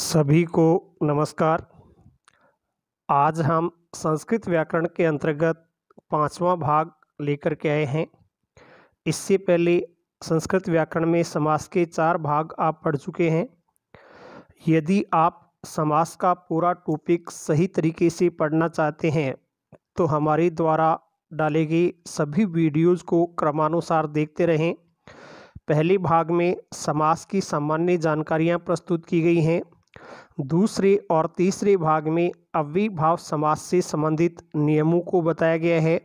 सभी को नमस्कार आज हम संस्कृत व्याकरण के अंतर्गत पांचवा भाग लेकर के आए हैं इससे पहले संस्कृत व्याकरण में समास के चार भाग आप पढ़ चुके हैं यदि आप समास का पूरा टॉपिक सही तरीके से पढ़ना चाहते हैं तो हमारे द्वारा डाले गए सभी वीडियोज़ को क्रमानुसार देखते रहें पहले भाग में समास की सामान्य जानकारियां प्रस्तुत की गई हैं दूसरे और तीसरे भाग में अव्यभाव समाज से संबंधित नियमों को बताया गया है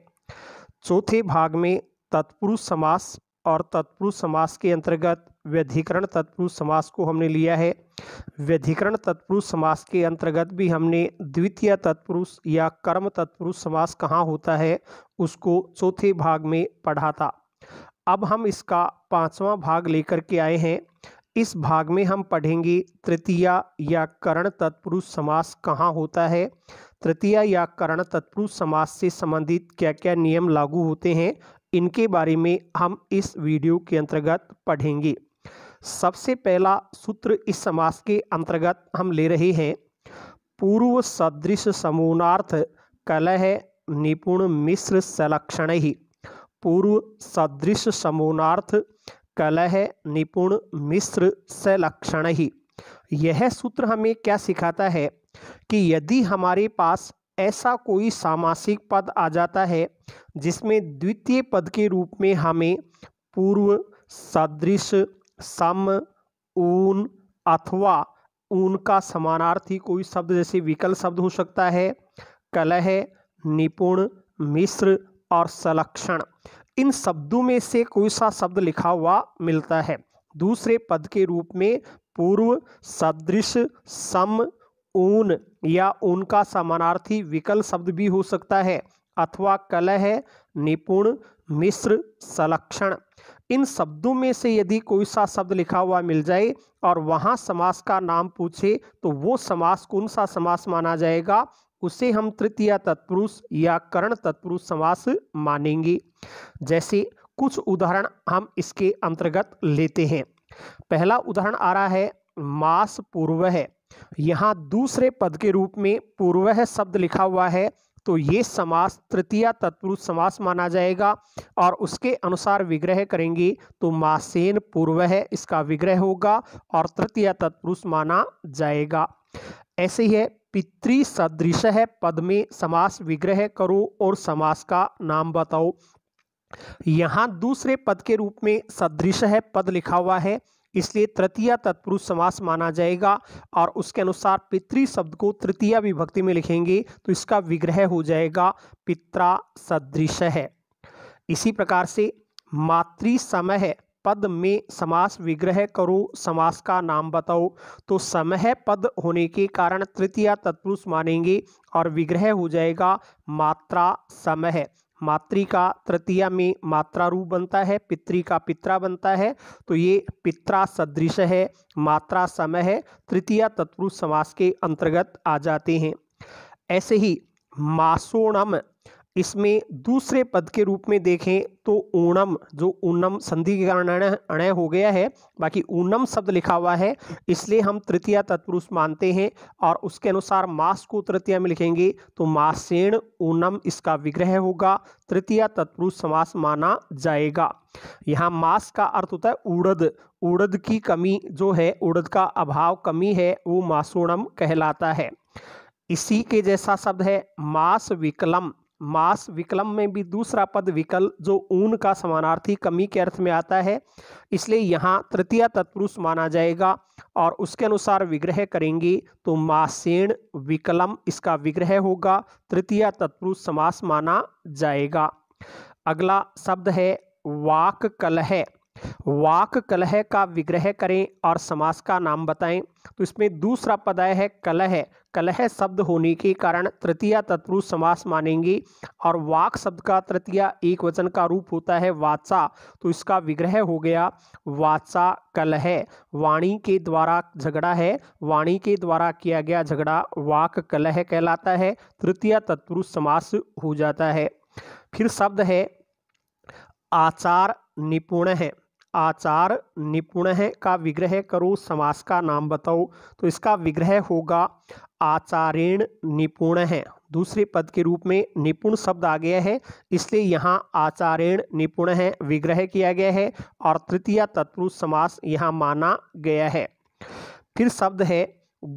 चौथे भाग में तत्पुरुष समास और तत्पुरुष समास के अंतर्गत व्यधिकरण तत्पुरुष समास को हमने लिया है व्यधिकरण तत्पुरुष समास के अंतर्गत भी हमने द्वितीय तत्पुरुष या कर्म तत्पुरुष समास कहाँ होता है उसको चौथे भाग में पढ़ा था अब हम इसका पांचवा भाग लेकर के आए हैं इस भाग में हम पढ़ेंगे तृतीया या करण तत्पुरुष समास कहाँ होता है तृतीया या करण तत्पुरुष समास से संबंधित क्या क्या नियम लागू होते हैं इनके बारे में हम इस वीडियो के अंतर्गत पढ़ेंगे सबसे पहला सूत्र इस समास के अंतर्गत हम ले रहे हैं पूर्व सदृश समूनार्थ कलह निपुण मिश्र संलक्षण ही पूर्व सदृश समूनार्थ कलह निपुण मिश्र लक्षण ही यह सूत्र हमें क्या सिखाता है कि यदि हमारे पास ऐसा कोई सामासिक पद आ जाता है जिसमें द्वितीय पद के रूप में हमें पूर्व सदृश सम ऊन अथवा ऊन का समानार्थी कोई शब्द जैसे विकल शब्द हो सकता है कलह निपुण मिश्र और संलक्षण इन शब्दों में से कोई सा शब्द लिखा हुआ मिलता है दूसरे पद के रूप में पूर्व सदृश सम ऊन या ऊन का समानार्थी विकल शब्द भी हो सकता है अथवा कलह निपुण मिश्र संलक्षण इन शब्दों में से यदि कोई सा शब्द लिखा हुआ मिल जाए और वहाँ समास का नाम पूछे तो वो समास कौन सा समास माना जाएगा उसे हम तृतीय तत्पुरुष या करण तत्पुरुष समास मानेंगे जैसे कुछ उदाहरण हम इसके अंतर्गत लेते हैं पहला उदाहरण आ रहा है मास पूर्व है यहाँ दूसरे पद के रूप में पूर्व शब्द लिखा हुआ है तो ये समास तृतीय तत्पुरुष समास माना जाएगा और उसके अनुसार विग्रह करेंगे तो मासेन पूर्व है इसका विग्रह होगा और तृतीय तत्पुरुष माना जाएगा ऐसे ही है पितृ सदृश है पद में समास विग्रह करो और समास का नाम बताओ यहाँ दूसरे पद के रूप में सदृश है पद लिखा हुआ है इसलिए तृतीय तत्पुरुष समास माना जाएगा और उसके अनुसार पितृ शब्द को तृतीय विभक्ति में लिखेंगे तो इसका विग्रह हो जाएगा पित्रा सदृश है इसी प्रकार से मातृ समय है पद में समास विग्रह करो समास का नाम बताओ तो समह पद होने के कारण तृतीय तत्पुरुष मानेंगे और विग्रह हो जाएगा मात्रा समह मातृ का तृतीय में मात्रा रूप बनता है पितृ का पित्रा बनता है तो ये पित्रा सदृश है मात्रा समय है तृतीय तत्पुरुष समास के अंतर्गत आ जाते हैं ऐसे ही मासोणम इसमें दूसरे पद के रूप में देखें तो ओणम जो ऊनम संधि के कारण अणय हो गया है बाकी ऊनम शब्द लिखा हुआ है इसलिए हम तृतीय तत्पुरुष मानते हैं और उसके अनुसार मास को तृतीय में लिखेंगे तो मासेण ऊनम इसका विग्रह होगा तृतीय तत्पुरुष समास माना जाएगा यहाँ मास का अर्थ होता है उड़द उड़द की कमी जो है उड़द का अभाव कमी है वो मासोणम कहलाता है इसी के जैसा शब्द है मास विकलम मास विकलम में भी दूसरा पद विकल जो ऊन का समानार्थी कमी के अर्थ में आता है इसलिए यहाँ तृतीय तत्पुरुष माना जाएगा और उसके अनुसार विग्रह करेंगे तो मासेण विकलम इसका विग्रह होगा तृतीय तत्पुरुष समास माना जाएगा अगला शब्द है वाक कलह वाक कलह का विग्रह करें और समास का नाम बताएं तो इसमें दूसरा पदाय है कलह कलह शब्द होने के कारण तृतीय तत्पुरुष समास मानेंगे और वाक शब्द का तृतीय एक वचन का रूप होता है वाचा तो इसका विग्रह हो गया वाचा कलह वाणी के द्वारा झगड़ा है वाणी के द्वारा किया गया झगड़ा वाक कलह कहलाता है तृतीय तत्पुरुष समास हो जाता है फिर शब्द है आचार निपुण है आचार निपुण है का विग्रह करो समास का नाम बताओ तो इसका विग्रह होगा आचारेण निपुण है दूसरे पद के रूप में निपुण शब्द आ गया है इसलिए यहाँ आचारेण निपुण है विग्रह किया गया है और तृतीय तत्पुरुष समास यहाँ माना गया है फिर शब्द है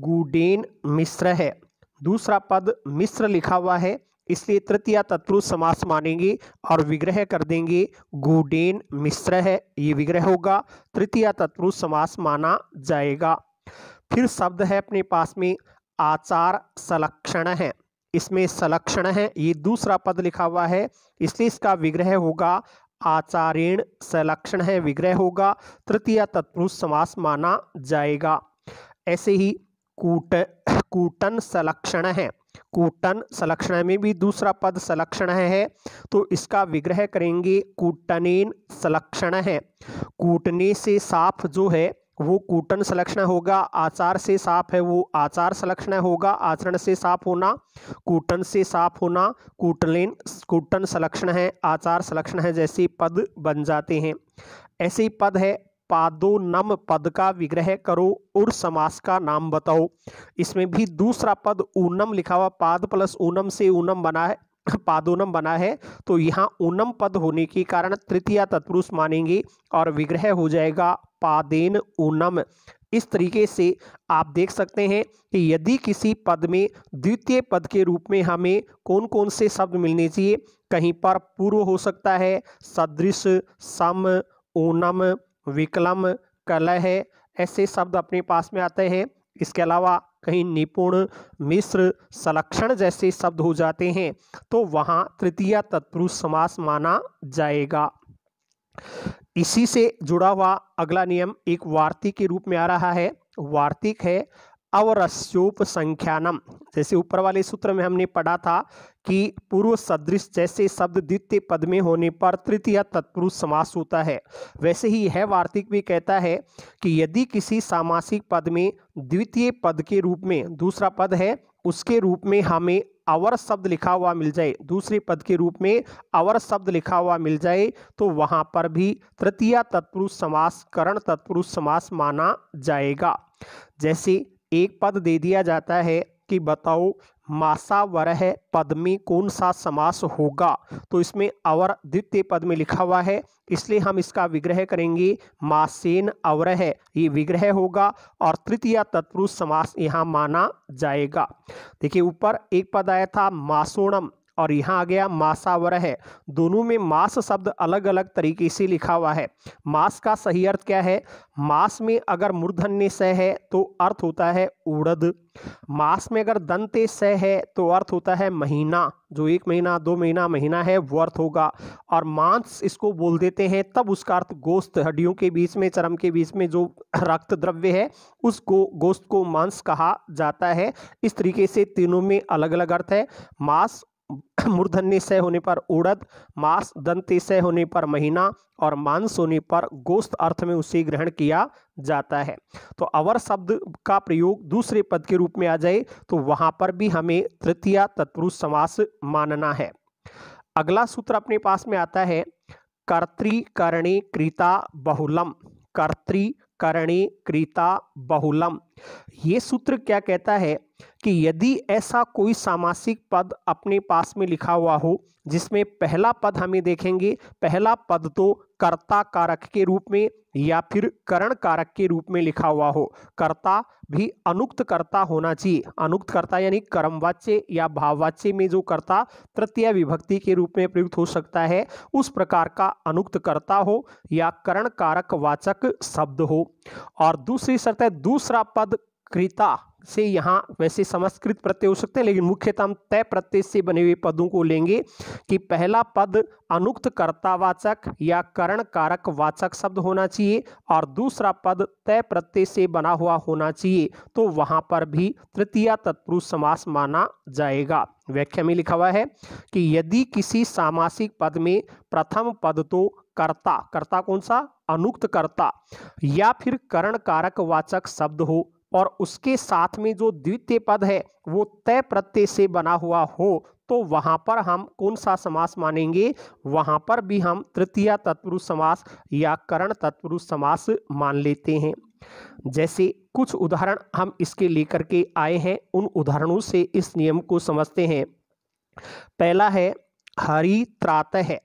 गुडेन मिश्र है दूसरा पद मिश्र लिखा हुआ है इसलिए तृतीया तत्पुरुष समास मानेंगे और विग्रह कर देंगे गुडेन मिश्र है ये विग्रह होगा तृतीया तत्पुरुष समास माना जाएगा फिर शब्द है अपने पास में आचार संलक्षण है इसमें संलक्षण है ये दूसरा पद लिखा हुआ है इसलिए इसका विग्रह होगा आचारेण संलक्षण है विग्रह होगा तृतीय तत्पुरुष समास माना जाएगा ऐसे ही कूट कूटन संलक्षण है कूटन संलक्षण में भी दूसरा पद संलक्षण है तो इसका विग्रह करेंगे कूटनेन संलक्षण है कूटने से साफ जो है वो कूटन संलक्षण होगा आचार से साफ है वो आचार संलक्षण होगा आचरण से साफ होना कूटन से साफ होना कूटलेन कूटन संलक्षण है आचार संलक्षण है जैसे पद बन जाते हैं ऐसे पद है पादोनम पद का विग्रह करो और समास का नाम बताओ इसमें भी दूसरा पद ऊनम लिखा हुआ पाद प्लस ऊनम से ऊनम बना है पादोनम बना है तो यहाँ ऊनम पद होने के कारण तृतीय तत्पुरुष मानेंगे और विग्रह हो जाएगा पादेन ऊनम इस तरीके से आप देख सकते हैं कि यदि किसी पद में द्वितीय पद के रूप में हमें कौन कौन से शब्द मिलने चाहिए कहीं पर पूर्व हो सकता है सदृश सम ऊनम विकलम कलह ऐसे शब्द अपने पास में आते हैं इसके अलावा कहीं निपुण मिश्र संलक्षण जैसे शब्द हो जाते हैं तो वहाँ तृतीय तत्पुरुष समास माना जाएगा इसी से जुड़ा हुआ अगला नियम एक वार्तिक के रूप में आ रहा है वार्तिक है अवरस्योप संख्यानम जैसे ऊपर वाले सूत्र में हमने पढ़ा था कि पूर्व सदृश जैसे शब्द द्वितीय पद में होने पर तृतीय तत्पुरुष समास होता है वैसे ही यह वार्तिक भी कहता है कि यदि किसी सामासिक पद में द्वितीय पद के रूप में दूसरा पद है उसके रूप में हमें अवर शब्द लिखा हुआ मिल जाए दूसरे पद के रूप में अवर शब्द लिखा हुआ मिल जाए तो वहाँ पर भी तृतीय तत्पुरुष समास करण तत्पुरुष समास माना जाएगा जैसे एक पद दे दिया जाता है कि बताओ मासावरह पद में कौन सा समास होगा तो इसमें अवर द्वितीय पद में लिखा हुआ है इसलिए हम इसका विग्रह करेंगे मासेन अवरह ये विग्रह होगा और तृतीय तत्पुरुष समास यहाँ माना जाएगा देखिए ऊपर एक पद आया था मासोणम और यहाँ आ गया मासावर है दोनों में मास शब्द अलग अलग तरीके से लिखा हुआ है मास का सही अर्थ क्या है मास में अगर मूर्धन्य स है तो अर्थ होता है उड़द मास में अगर दंते स है तो अर्थ होता है महीना जो एक महीना दो महीना महीना है वो अर्थ होगा और मांस इसको बोल देते हैं तब उसका अर्थ गोश्त हड्डियों के बीच में चरम के बीच में जो रक्त द्रव्य है उसको गोश्त को मांस कहा जाता है इस तरीके से तीनों में अलग अलग अर्थ है मांस मूर्धन्य सह होने पर उड़द मांस दंती सह होने पर महीना और मांस होने पर गोस्त अर्थ में उसे ग्रहण किया जाता है तो अवर शब्द का प्रयोग दूसरे पद के रूप में आ जाए तो वहां पर भी हमें तृतीय तत्पुरुष समास मानना है अगला सूत्र अपने पास में आता है कर्तिकर्णी कृता बहुलम कर्तिकर्णी कृता बहुलम ये सूत्र क्या कहता है कि यदि ऐसा कोई सामासिक पद अपने पास में लिखा हुआ हो जिसमें पहला पद हमें देखेंगे पहला पद तो कर्ता कारक के रूप में या फिर करण कारक के रूप में लिखा हुआ हो कर्ता भी अनुक्त कर्ता होना चाहिए अनुक्त कर्ता यानी कर्मवाच्य या भाववाच्य में जो कर्ता तृतीय विभक्ति के रूप में प्रयुक्त हो सकता है उस प्रकार का अनुक्त कर्ता हो या करण कारक वाचक शब्द हो और दूसरी शर्त है दूसरा पद कृता से यहाँ वैसे समस्कृत प्रत्यय हो सकते हैं लेकिन मुख्यतः हम तय प्रत्यय से बने हुए पदों को लेंगे कि पहला पद अनुक्त कर्तावाचक या करण कारक वाचक शब्द होना चाहिए और दूसरा पद तय प्रत्यय से बना हुआ होना चाहिए तो वहां पर भी तृतीय तत्पुरुष समास माना जाएगा व्याख्या में लिखा हुआ है कि यदि किसी सामासिक पद में प्रथम पद तो कर्ता कर्ता कौन सा अनुक्त कर्ता या फिर करण कारक वाचक शब्द हो और उसके साथ में जो द्वितीय पद है वो तय प्रत्यय से बना हुआ हो तो वहाँ पर हम कौन सा समास मानेंगे वहाँ पर भी हम तृतीय तत्पुरुष समास या करण तत्पुरुष समास मान लेते हैं जैसे कुछ उदाहरण हम इसके लेकर के आए हैं उन उदाहरणों से इस नियम को समझते हैं पहला है हरि त्रात है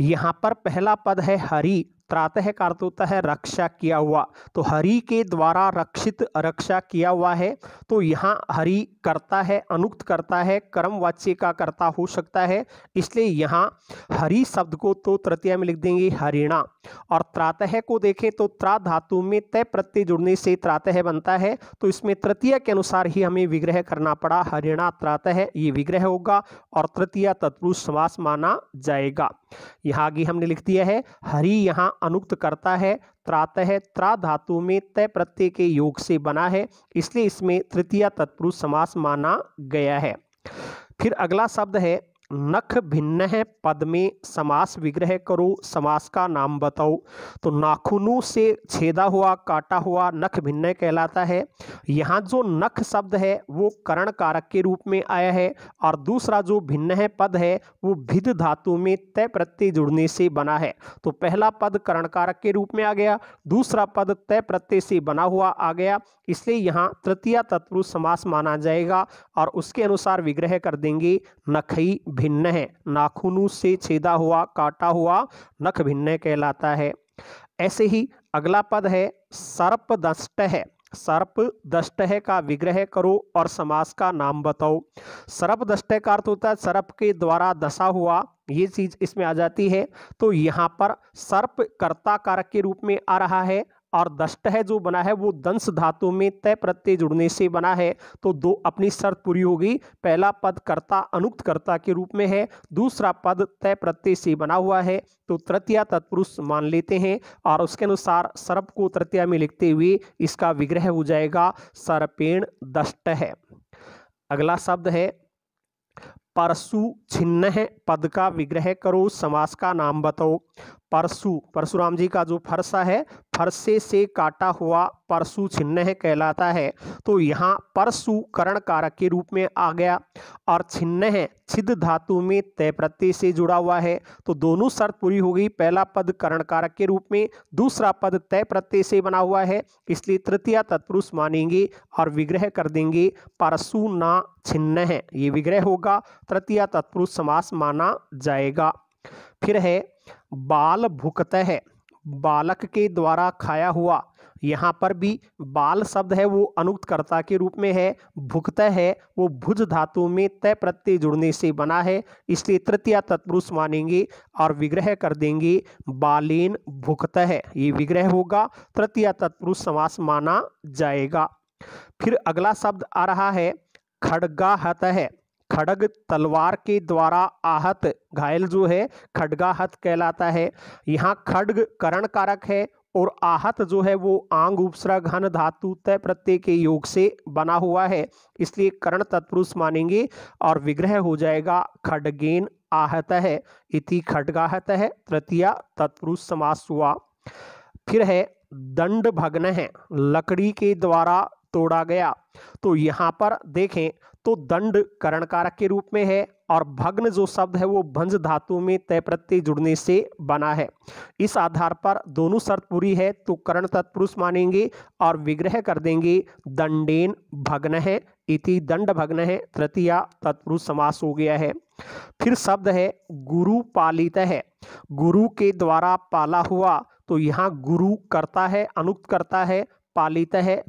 यहाँ पर पहला पद है हरि त्रातः का अर्थ होता है रक्षा किया हुआ तो हरि के द्वारा रक्षित रक्षा किया हुआ है तो यहाँ हरि करता है अनुक्त करता है कर्म वाच्य का कर्ता हो सकता है इसलिए यहाँ हरि शब्द को तो तृतीय में लिख देंगे हरिणा और त्रातः को देखें तो त्रा धातु में तय प्रत्यय जुड़ने से त्रातः बनता है तो इसमें तृतीय के अनुसार ही हमें विग्रह करना पड़ा हरिणा त्रातः ये विग्रह होगा और तृतीय तत्पुरुष समास माना जाएगा यहाँ आगे हमने लिख दिया है हरि यहाँ अनुक्त करता है त्रात है त्रा धातु में तय प्रत्यय के योग से बना है इसलिए इसमें तृतीय तत्पुरुष समास माना गया है फिर अगला शब्द है नख भिन्न है पद में समास विग्रह करो समास का नाम बताओ तो नाखूनों से छेदा हुआ काटा हुआ नख भिन्न कहलाता है यहाँ जो नख शब्द है वो करण कारक के रूप में आया है और दूसरा जो भिन्न है पद है वो भिद धातु में तय प्रत्यय जुड़ने से बना है तो पहला पद करण कारक के रूप में आ गया दूसरा पद तय प्रत्यय से बना हुआ आ गया इसलिए यहाँ तृतीय तत्पुरुष समास माना जाएगा और उसके अनुसार विग्रह कर देंगे नखई भिन्न है नाखूनों से छेदा हुआ काटा हुआ नख भिन्न कहलाता है ऐसे ही अगला पद है सर्प दष्ट है सर्प दष्ट है का विग्रह करो और समास का नाम बताओ सर्प दष्ट का अर्थ होता है सर्प के द्वारा दशा हुआ ये चीज इसमें आ जाती है तो यहाँ पर सर्प कर्ता कारक के रूप में आ रहा है और दष्ट है जो बना है वो दंश धातु में तय प्रत्यय जुड़ने से बना है तो दो अपनी शर्त पूरी होगी पहला पद कर्ता अनुक्त कर्ता के रूप में है दूसरा पद तय प्रत्यय से बना हुआ है तो तृतीय तत्पुरुष मान लेते हैं और उसके अनुसार सर्प को तृतीय में लिखते हुए इसका विग्रह हो जाएगा सर्पेण दष्ट है अगला शब्द है परशु छिन्न है पद का विग्रह करो समास का नाम बताओ परसु परशुराम जी का जो फरसा है फरसे से काटा हुआ परसु छिन्नह कहलाता है तो यहाँ परशु करण कारक के रूप में आ गया और छिन्नह छिद धातु में तय प्रत्यय से जुड़ा हुआ है तो दोनों शर्त पूरी हो गई पहला पद करण कारक के रूप में दूसरा पद तय प्रत्यय से बना हुआ है इसलिए तृतीय तत्पुरुष मानेंगे और विग्रह कर देंगे परसु ना छिन्नह ये विग्रह होगा तृतीय तत्पुरुष समास माना जाएगा फिर है बाल भुकत है बालक के द्वारा खाया हुआ यहाँ पर भी बाल शब्द है वो अनुक्तकर्ता के रूप में है भुगत है वो भुज धातु में तय प्रत्यय जुड़ने से बना है इसलिए तृतीय तत्पुरुष मानेंगे और विग्रह कर देंगे बालेन भुगत है ये विग्रह होगा तृतीय तत्पुरुष समास माना जाएगा फिर अगला शब्द आ रहा है खड़गाहत है खड़ग तलवार के द्वारा आहत घायल जो है खडगाहत कहलाता है यहाँ खड्ग करण कारक है और आहत जो है वो आंग उपसरा घन धातु तय प्रत्यय के योग से बना हुआ है इसलिए करण तत्पुरुष मानेंगे और विग्रह हो जाएगा खडगेन आहत है इति खडगाहत है तृतीय तत्पुरुष समास हुआ फिर है दंड भग्न है लकड़ी के द्वारा तोड़ा गया तो यहाँ पर देखें तो दंड करण कारक के रूप में है और भग्न जो शब्द है वो भंज धातु में तय प्रत्यय जुड़ने से बना है इस आधार पर दोनों शर्त पूरी है तो करण तत्पुरुष मानेंगे और विग्रह कर देंगे दंडेन भग्न है इति दंड भग्न है तृतीया तत्पुरुष समास हो गया है फिर शब्द है गुरु पालित है गुरु के द्वारा पाला हुआ तो यहाँ गुरु करता है अनुक्त करता है पालित है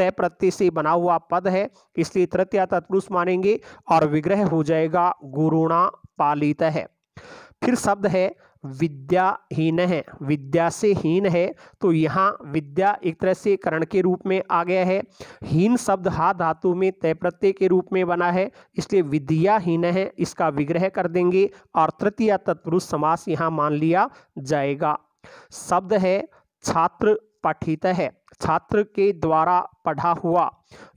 तय प्रत्यय से बना हुआ पद है इसलिए तृतीय तत्पुरुष मानेंगे और विग्रह हो जाएगा गुरुणा पालित है फिर शब्द है विद्याहीन है विद्या से हीन है तो यहाँ विद्या एक तरह से करण के रूप में आ गया है हीन शब्द हा धातु में तय प्रत्यय के रूप में बना है इसलिए विद्याहीन है इसका विग्रह कर देंगे और तृतीय तत्पुरुष समास यहाँ मान लिया जाएगा शब्द है छात्र पठित है छात्र के द्वारा पढ़ा हुआ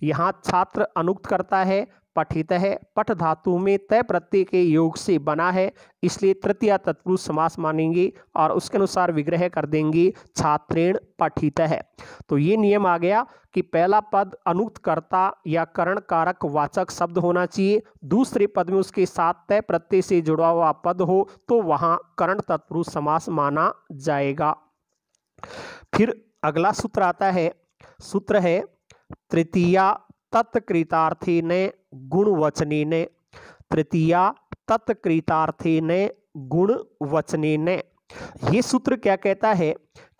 यहाँ छात्र अनुक्त करता है पठित है पठ धातु में तय प्रत्यय के योग से बना है इसलिए तृतीय तत्पुरुष समास मानेंगे और उसके अनुसार विग्रह कर देंगे छात्रेण पठित है तो ये नियम आ गया कि पहला पद अनुक्तकर्ता या करण कारक वाचक शब्द होना चाहिए दूसरे पद में उसके साथ तय प्रत्यय से जुड़ा हुआ पद हो तो वहाँ करण तत्पुरुष समास माना जाएगा फिर अगला सूत्र आता है सूत्र है तृतीया तत्कृतार्थी ने गुण वचनी ने तृतीया तत्कृतार्थी ने गुण वचनी ने ये सूत्र क्या कहता है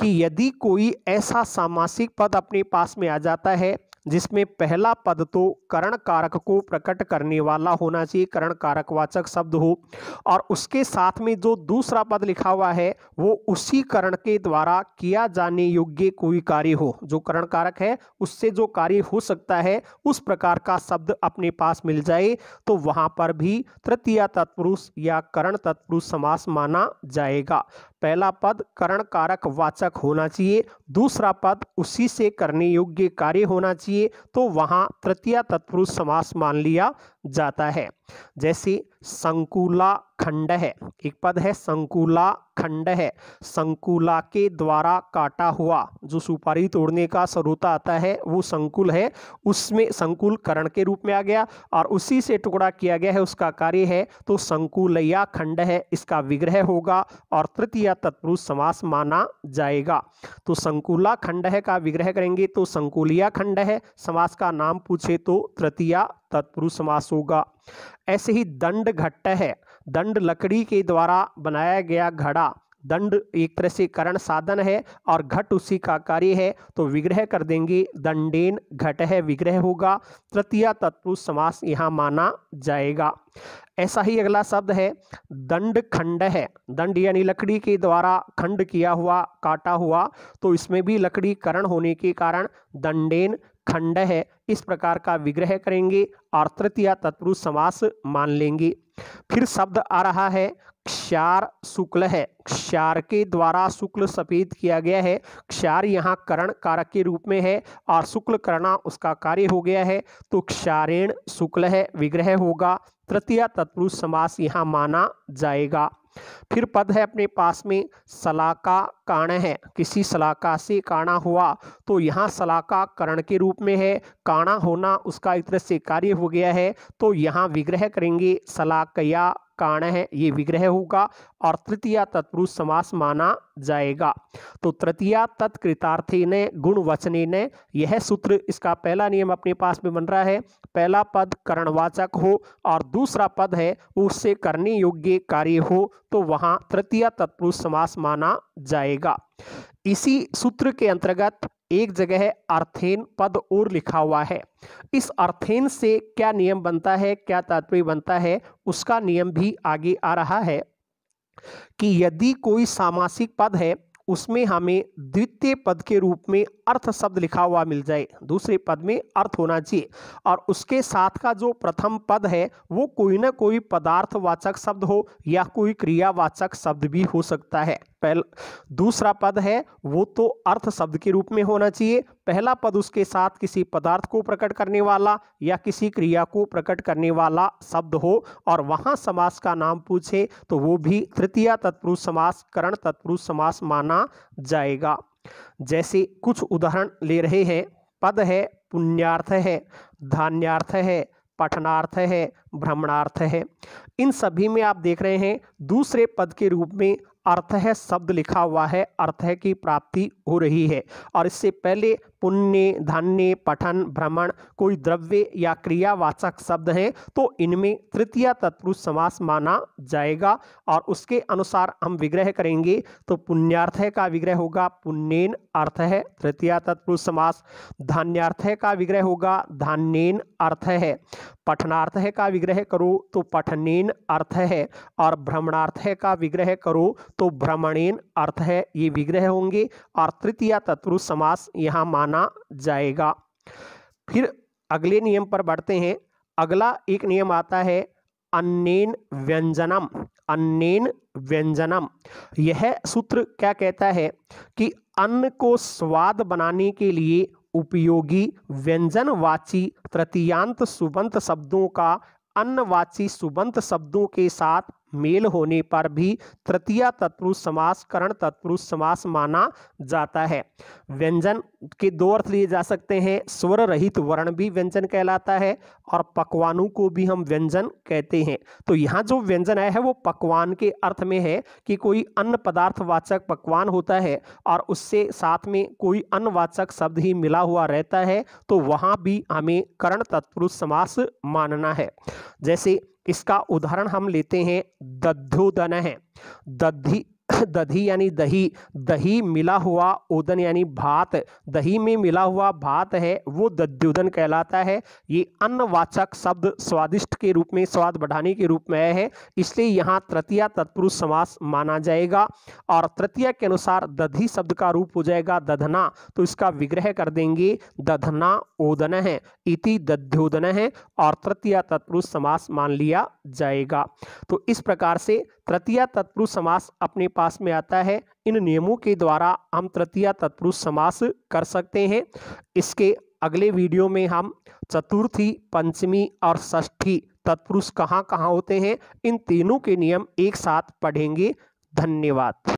कि यदि कोई ऐसा सामासिक पद अपने पास में आ जाता है जिसमें पहला पद तो करण कारक को प्रकट करने वाला होना चाहिए करण कारकवाचक शब्द हो और उसके साथ में जो दूसरा पद लिखा हुआ है वो उसी करण के द्वारा किया जाने योग्य कोई कार्य हो जो करण कारक है उससे जो कार्य हो सकता है उस प्रकार का शब्द अपने पास मिल जाए तो वहां पर भी तृतीय तत्पुरुष या करण तत्पुरुष समास माना जाएगा पहला पद करण कारक वाचक होना चाहिए दूसरा पद उसी से करने योग्य कार्य होना चाहिए तो वहाँ तृतीय तत्पुरुष समास मान लिया जाता है जैसे संकुला खंड है एक पद है संकुला खंड है संकुला के द्वारा काटा हुआ जो सुपारी तोड़ने का स्रोता आता है वो संकुल है उसमें संकुल करण के रूप में आ गया और उसी से टुकड़ा किया गया है उसका कार्य है तो संकुलया खंड है इसका विग्रह होगा और तृतीय तत्पुरुष समास माना जाएगा तो संकुला खंड है का विग्रह करेंगे तो संकुलिया खंड है समास का नाम पूछे तो तृतीया तत्पुरुष समास होगा ऐसे ही दंड घट्ट है दंड लकड़ी के द्वारा बनाया गया घड़ा दंड एक तरह से करण साधन है और घट उसी का कार्य है तो विग्रह कर देंगे दंडेन घट है विग्रह होगा तृतीय तत्पुरुष समास यहाँ माना जाएगा ऐसा ही अगला शब्द है दंड खंड है दंड यानी लकड़ी के द्वारा खंड किया हुआ काटा हुआ तो इसमें भी लकड़ी करण होने के कारण दंडेन खंड है इस प्रकार का विग्रह करेंगे और तृतीय तत्पुरुष समास मान लेंगे फिर शब्द आ रहा है क्षार शुक्ल है क्षार के द्वारा शुक्ल सफेद किया गया है क्षार यहाँ करण कारक के रूप में है और शुक्ल करना उसका कार्य हो गया है तो क्षारेण शुक्ल है विग्रह होगा तृतीय तत्पुरुष समास यहाँ माना जाएगा फिर पद है अपने पास में सलाका काण है किसी सलाका से काणा हुआ तो यहाँ सलाका करण के रूप में है काणा होना उसका एक तरह से कार्य हो गया है तो यहाँ विग्रह करेंगे सलाकया कारण है ये विग्रह होगा और तृतीय तत्पुरुष समास माना जाएगा तो तृतीय तत्कृतार्थे ने गुण वचने ने यह सूत्र इसका पहला नियम अपने पास में बन रहा है पहला पद करणवाचक हो और दूसरा पद है उससे करने योग्य कार्य हो तो वहाँ तृतीय तत्पुरुष समास माना जाएगा इसी सूत्र के अंतर्गत एक जगह है अर्थेन पद और लिखा हुआ है इस अर्थेन से क्या नियम बनता है क्या तात्पर्य बनता है उसका नियम भी आगे आ रहा है कि यदि कोई सामासिक पद है उसमें हमें द्वितीय पद के रूप में अर्थ शब्द लिखा हुआ मिल जाए दूसरे पद में अर्थ होना चाहिए और उसके साथ का जो प्रथम पद है वो कोई ना कोई पदार्थवाचक शब्द हो या कोई क्रियावाचक शब्द भी हो सकता है पहल दूसरा पद है वो तो अर्थ शब्द के रूप में होना चाहिए पहला पद उसके साथ किसी पदार्थ को प्रकट करने वाला या किसी क्रिया को प्रकट करने वाला शब्द हो और वहाँ समास का नाम पूछे तो वो भी तृतीय तत्पुरुष समास करण तत्पुरुष समास माना जाएगा जैसे कुछ उदाहरण ले रहे हैं पद है पुण्यार्थ है धान्यार्थ है पठनार्थ है भ्रमणार्थ है इन सभी में आप देख रहे हैं दूसरे पद के रूप में अर्थ है शब्द लिखा हुआ है अर्थ है की प्राप्ति हो रही है और इससे पहले पुण्य धान्य पठन भ्रमण कोई द्रव्य या क्रियावाचक शब्द हैं तो इनमें तृतीय तत्पुरुष समास माना जाएगा और उसके अनुसार हम विग्रह करेंगे तो पुण्यार्थ का विग्रह होगा पुण्यन अर्थ है तृतीय तत्पुरुष समास धान्यार्थ का विग्रह होगा धान्यन अर्थ है पठनार्थ का विग्रह करो तो पठनेन अर्थ है और भ्रमणार्थ का विग्रह करो तो भ्रमणेन अर्थ है ये विग्रह होंगे और तृतीय तत्पुरुष समास यहाँ माना माना जाएगा फिर अगले नियम पर बढ़ते हैं अगला एक नियम आता है अन्यन व्यंजनम अन्यन व्यंजनम यह सूत्र क्या कहता है कि अन्न को स्वाद बनाने के लिए उपयोगी व्यंजनवाची तृतीयांत सुबंत शब्दों का अन्नवाची सुबंत शब्दों के साथ मेल होने पर भी तृतीय तत्पुरुष समास करण तत्पुरुष समास माना जाता है व्यंजन के दो अर्थ लिए जा सकते हैं स्वर रहित वर्ण भी व्यंजन कहलाता है और पकवानों को भी हम व्यंजन कहते हैं तो यहाँ जो व्यंजन आया है वो पकवान के अर्थ में है कि कोई अन्न पदार्थवाचक पकवान होता है और उससे साथ में कोई अन्नवाचक शब्द ही मिला हुआ रहता है तो वहाँ भी हमें करण तत्पुरुष समास मानना है जैसे इसका उदाहरण हम लेते हैं दध्योदन है दधि दही यानी दही दही मिला हुआ उदन यानी भात दही में मिला हुआ भात है वो दध्युदन कहलाता है ये अन्नवाचक शब्द स्वादिष्ट के रूप में स्वाद बढ़ाने के रूप में है इसलिए यहाँ तृतीय तत्पुरुष समास माना जाएगा और तृतीय के अनुसार दधी शब्द का रूप हो जाएगा दधना तो इसका विग्रह कर देंगे दधना ओदन है इति दध्योदन है और तृतीय तत्पुरुष समास मान लिया जाएगा तो इस प्रकार से तृतीय तत्पुरुष समास अपने पास में आता है इन नियमों के द्वारा हम तृतीय तत्पुरुष समास कर सकते हैं इसके अगले वीडियो में हम चतुर्थी पंचमी और षष्ठी तत्पुरुष कहाँ कहाँ होते हैं इन तीनों के नियम एक साथ पढ़ेंगे धन्यवाद